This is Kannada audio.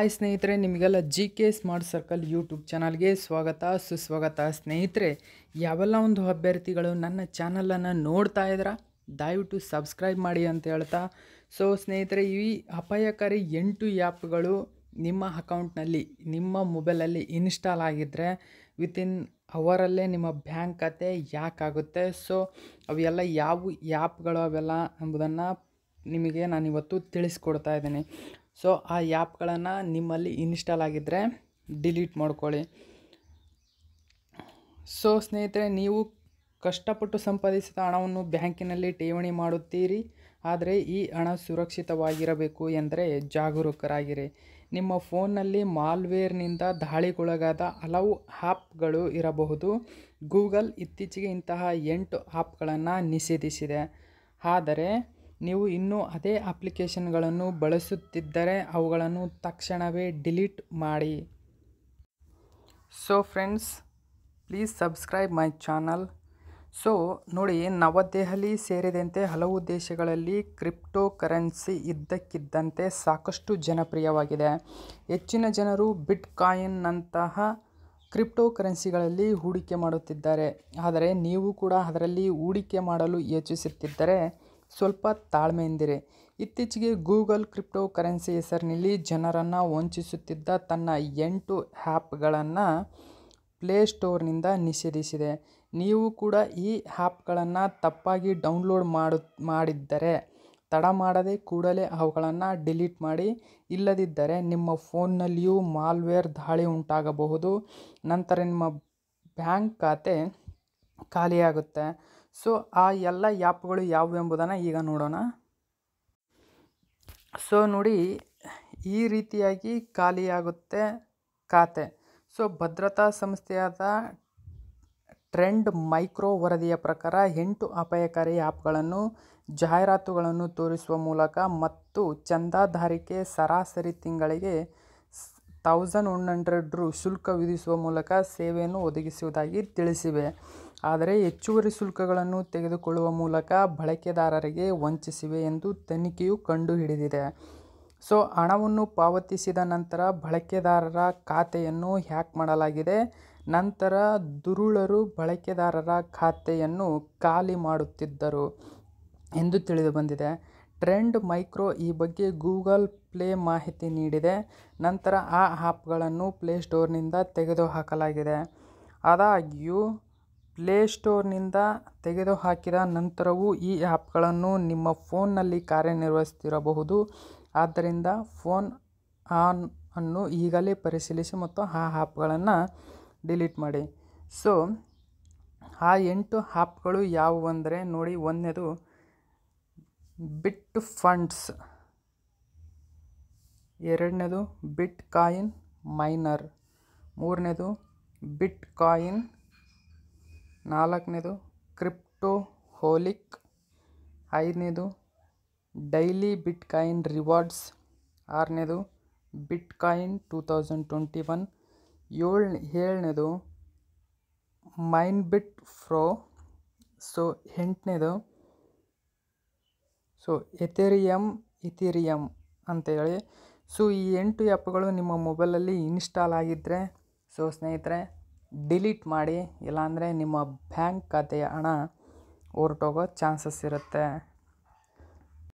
ಹಾಯ್ ಸ್ನೇಹಿತರೆ ನಿಮಗೆಲ್ಲ G K smart circle YouTube ಚಾನಲ್ಗೆ ಸ್ವಾಗತ ಸುಸ್ವಾಗತ ಸ್ನೇಹಿತರೆ ಯಾವೆಲ್ಲ ಒಂದು ಅಭ್ಯರ್ಥಿಗಳು ನನ್ನ ಚಾನಲನ್ನು ನೋಡ್ತಾ ಇದ್ರ ದಯವಿಟ್ಟು ಸಬ್ಸ್ಕ್ರೈಬ್ ಮಾಡಿ ಅಂತ ಹೇಳ್ತಾ ಸೊ ಸ್ನೇಹಿತರೆ ಈ ಅಪಾಯಕಾರಿ ಎಂಟು ಆ್ಯಪ್ಗಳು ನಿಮ್ಮ ಅಕೌಂಟ್ನಲ್ಲಿ ನಿಮ್ಮ ಮೊಬೈಲಲ್ಲಿ ಇನ್ಸ್ಟಾಲ್ ಆಗಿದ್ದರೆ ವಿತಿನ್ ಅವರಲ್ಲೇ ನಿಮ್ಮ ಬ್ಯಾಂಕ್ ಖಾತೆ ಯಾಕಾಗುತ್ತೆ ಸೊ ಅವೆಲ್ಲ ಯಾವ ಆ್ಯಪ್ಗಳು ಅವೆಲ್ಲ ಎಂಬುದನ್ನು ನಿಮಗೆ ನಾನಿವತ್ತು ತಿಳಿಸ್ಕೊಡ್ತಾ ಇದ್ದೀನಿ ಸೊ ಆ ಆ್ಯಪ್ಗಳನ್ನು ನಿಮ್ಮಲ್ಲಿ ಇನ್ಸ್ಟಾಲ್ ಆಗಿದ್ದರೆ ಡಿಲೀಟ್ ಮಾಡ್ಕೊಳ್ಳಿ ಸೊ ಸ್ನೇಹಿತರೆ ನೀವು ಕಷ್ಟಪಟ್ಟು ಸಂಪಾದಿಸಿದ ಹಣವನ್ನು ಬ್ಯಾಂಕಿನಲ್ಲಿ ಠೇವಣಿ ಮಾಡುತ್ತೀರಿ ಆದರೆ ಈ ಹಣ ಸುರಕ್ಷಿತವಾಗಿರಬೇಕು ಎಂದರೆ ಜಾಗರೂಕರಾಗಿರಿ ನಿಮ್ಮ ಫೋನ್ನಲ್ಲಿ ಮಾಲ್ವೇರ್ನಿಂದ ದಾಳಿಗೊಳಗಾದ ಹಲವು ಆ್ಯಪ್ಗಳು ಇರಬಹುದು ಗೂಗಲ್ ಇತ್ತೀಚೆಗೆ ಇಂತಹ ಎಂಟು ಆ್ಯಪ್ಗಳನ್ನು ನಿಷೇಧಿಸಿದೆ ಆದರೆ ನೀವು ಇನ್ನೂ ಅದೇ ಅಪ್ಲಿಕೇಶನ್ಗಳನ್ನು ಬಳಸುತ್ತಿದ್ದರೆ ಅವುಗಳನ್ನು ತಕ್ಷಣವೇ ಡಿಲೀಟ್ ಮಾಡಿ so friends please subscribe my channel so ನೋಡಿ ನವದೆಹಲಿ ಸೇರಿದಂತೆ ಹಲವು ದೇಶಗಳಲ್ಲಿ ಕ್ರಿಪ್ಟೋ ಕರೆನ್ಸಿ ಇದ್ದಕ್ಕಿದ್ದಂತೆ ಸಾಕಷ್ಟು ಜನಪ್ರಿಯವಾಗಿದೆ ಹೆಚ್ಚಿನ ಜನರು ಬಿಟ್ಕಾಯಿನ್ನಂತಹ ಕ್ರಿಪ್ಟೋ ಕರೆನ್ಸಿಗಳಲ್ಲಿ ಹೂಡಿಕೆ ಮಾಡುತ್ತಿದ್ದಾರೆ ಆದರೆ ನೀವು ಕೂಡ ಅದರಲ್ಲಿ ಹೂಡಿಕೆ ಮಾಡಲು ಯೋಚಿಸುತ್ತಿದ್ದರೆ ಸ್ವಲ್ಪ ತಾಳ್ಮೆಯಿಂದಿರಿ ಇತ್ತೀಚೆಗೆ ಗೂಗಲ್ ಕ್ರಿಪ್ಟೋ ಕರೆನ್ಸಿ ಹೆಸರಿನಲ್ಲಿ ಜನರನ್ನು ವಂಚಿಸುತ್ತಿದ್ದ ತನ್ನ ಎಂಟು ಹ್ಯಾಪ್ಗಳನ್ನು ಪ್ಲೇಸ್ಟೋರ್ನಿಂದ ನಿಷೇಧಿಸಿದೆ ನೀವು ಕೂಡ ಈ ಆ್ಯಪ್ಗಳನ್ನು ತಪ್ಪಾಗಿ ಡೌನ್ಲೋಡ್ ಮಾಡು ಮಾಡಿದ್ದರೆ ತಡ ಮಾಡದೆ ಕೂಡಲೇ ಅವುಗಳನ್ನು ಡಿಲೀಟ್ ಮಾಡಿ ಇಲ್ಲದಿದ್ದರೆ ನಿಮ್ಮ ಫೋನ್ನಲ್ಲಿಯೂ ಮಾಲ್ವೇರ್ ದಾಳಿ ಉಂಟಾಗಬಹುದು ನಂತರ ನಿಮ್ಮ ಬ್ಯಾಂಕ್ ಖಾತೆ ಖಾಲಿಯಾಗುತ್ತೆ ಸೊ ಆ ಎಲ್ಲ ಆ್ಯಪ್ಗಳು ಯಾವುವು ಎಂಬುದನ್ನು ಈಗ ನೋಡೋಣ ಸೊ ನೋಡಿ ಈ ರೀತಿಯಾಗಿ ಖಾಲಿಯಾಗುತ್ತೆ ಖಾತೆ ಸೊ ಭದ್ರತಾ ಸಂಸ್ಥೆಯಾದ ಟ್ರೆಂಡ್ ಮೈಕ್ರೋ ವರದಿಯ ಪ್ರಕಾರ ಎಂಟು ಅಪಾಯಕಾರಿ ಆ್ಯಪ್ಗಳನ್ನು ಜಾಹೀರಾತುಗಳನ್ನು ತೋರಿಸುವ ಮೂಲಕ ಮತ್ತು ಚಂದಾದಾರಿಕೆ ಸರಾಸರಿ ತಿಂಗಳಿಗೆ ತೌಸಂಡ್ ಒನ್ ಹಂಡ್ರೆಡ್ ಶುಲ್ಕ ವಿಧಿಸುವ ಮೂಲಕ ಸೇವೆಯನ್ನು ಒದಗಿಸುವುದಾಗಿ ತಿಳಿಸಿವೆ ಆದರೆ ಹೆಚ್ಚುವರಿ ಶುಲ್ಕಗಳನ್ನು ತೆಗೆದುಕೊಳ್ಳುವ ಮೂಲಕ ಬಳಕೆದಾರರಿಗೆ ವಂಚಿಸಿವೆ ಎಂದು ತನಿಖೆಯು ಕಂಡುಹಿಡಿದಿದೆ ಸೊ ಹಣವನ್ನು ಪಾವತಿಸಿದ ನಂತರ ಬಳಕೆದಾರರ ಖಾತೆಯನ್ನು ಹ್ಯಾಕ್ ಮಾಡಲಾಗಿದೆ ನಂತರ ದುರುಳರು ಬಳಕೆದಾರರ ಖಾತೆಯನ್ನು ಖಾಲಿ ಮಾಡುತ್ತಿದ್ದರು ಎಂದು ತಿಳಿದು ಬಂದಿದೆ ಟ್ರೆಂಡ್ ಮೈಕ್ರೋ ಈ ಬಗ್ಗೆ ಗೂಗಲ್ ಪ್ಲೇ ಮಾಹಿತಿ ನೀಡಿದೆ ನಂತರ ಆ ಆ್ಯಪ್ಗಳನ್ನು ಪ್ಲೇಸ್ಟೋರ್ನಿಂದ ತೆಗೆದುಹಾಕಲಾಗಿದೆ ಆದಾಗ್ಯೂ ಪ್ಲೇ ಸ್ಟೋರ್ನಿಂದ ತೆಗೆದುಹಾಕಿದ ನಂತರವೂ ಈ ಆ್ಯಪ್ಗಳನ್ನು ನಿಮ್ಮ ಫೋನ್ನಲ್ಲಿ ಕಾರ್ಯನಿರ್ವಹಿಸ್ತಿರಬಹುದು ಆದ್ದರಿಂದ ಫೋನ್ ಆನ್ ಅನ್ನು ಈಗಲೇ ಪರಿಶೀಲಿಸಿ ಮತ್ತು ಆ ಆ್ಯಪ್ಗಳನ್ನು ಡಿಲೀಟ್ ಮಾಡಿ ಸೊ ಆ ಎಂಟು ಆ್ಯಪ್ಗಳು ಯಾವುವು ಅಂದರೆ ನೋಡಿ ಒಂದನೇದು ಬಿಟ್ ಫಂಡ್ಸ್ ಎರಡನೇದು ಬಿಟ್ ಕಾಯಿನ್ ಮೈನರ್ ಮೂರನೇದು ಬಿಟ್ ಕಾಯಿನ್ ನಾಲ್ಕನೇದು ಕ್ರಿಪ್ಟೋ ಹೋಲಿಕ್ ಐದನೇದು ಡೈಲಿ ಬಿಟ್ಕಾಯಿನ್ ರಿವಾರ್ಡ್ಸ್ ಆರನೇದು bitcoin two thousand twenty one ಏಳು ಏಳನೇದು ಮೈನ್ ಬಿಟ್ ಫ್ರೋ ಸೊ ಎಂಟನೇದು ಸೊ ಎಥೇರಿಯಮ್ ಅಂತ ಹೇಳಿ ಸೊ ಈ ಎಂಟು ಆ್ಯಪ್ಗಳು ನಿಮ್ಮ ಮೊಬೈಲಲ್ಲಿ ಇನ್ಸ್ಟಾಲ್ ಆಗಿದ್ದರೆ ಸೊ ಸ್ನೇಹಿತರೆ ಡಿಲೀಟ್ ಮಾಡಿ ಇಲ್ಲಾಂದರೆ ನಿಮ್ಮ ಬ್ಯಾಂಕ್ ಖಾತೆಯ ಹಣ ಹೊರ್ಟೋಗೋ ಚಾನ್ಸಸ್ ಇರುತ್ತೆ